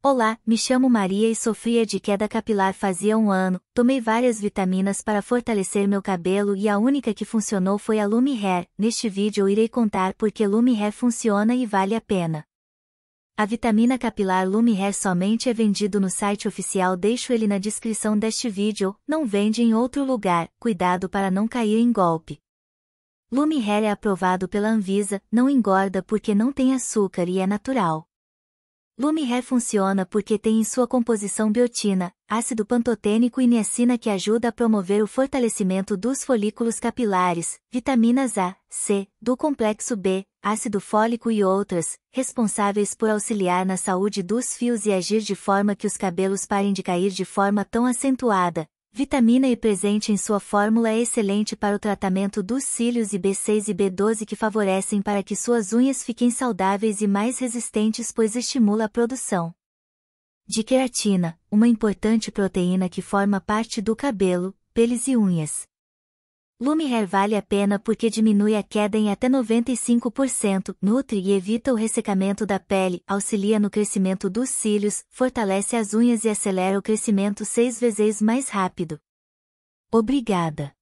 Olá, me chamo Maria e sofria de queda capilar fazia um ano. Tomei várias vitaminas para fortalecer meu cabelo e a única que funcionou foi a Lume Hair. Neste vídeo irei contar por que Lume Hair funciona e vale a pena. A vitamina capilar Lume Hair somente é vendido no site oficial, deixo ele na descrição deste vídeo. Não vende em outro lugar. Cuidado para não cair em golpe. Lume Hair é aprovado pela Anvisa, não engorda porque não tem açúcar e é natural. Lumiré funciona porque tem em sua composição biotina, ácido pantotênico e niacina que ajuda a promover o fortalecimento dos folículos capilares, vitaminas A, C, do complexo B, ácido fólico e outras, responsáveis por auxiliar na saúde dos fios e agir de forma que os cabelos parem de cair de forma tão acentuada, Vitamina E presente em sua fórmula é excelente para o tratamento dos cílios e B6 e B12 que favorecem para que suas unhas fiquem saudáveis e mais resistentes pois estimula a produção de queratina, uma importante proteína que forma parte do cabelo, peles e unhas. Lumihair vale a pena porque diminui a queda em até 95%, nutre e evita o ressecamento da pele, auxilia no crescimento dos cílios, fortalece as unhas e acelera o crescimento seis vezes mais rápido. Obrigada!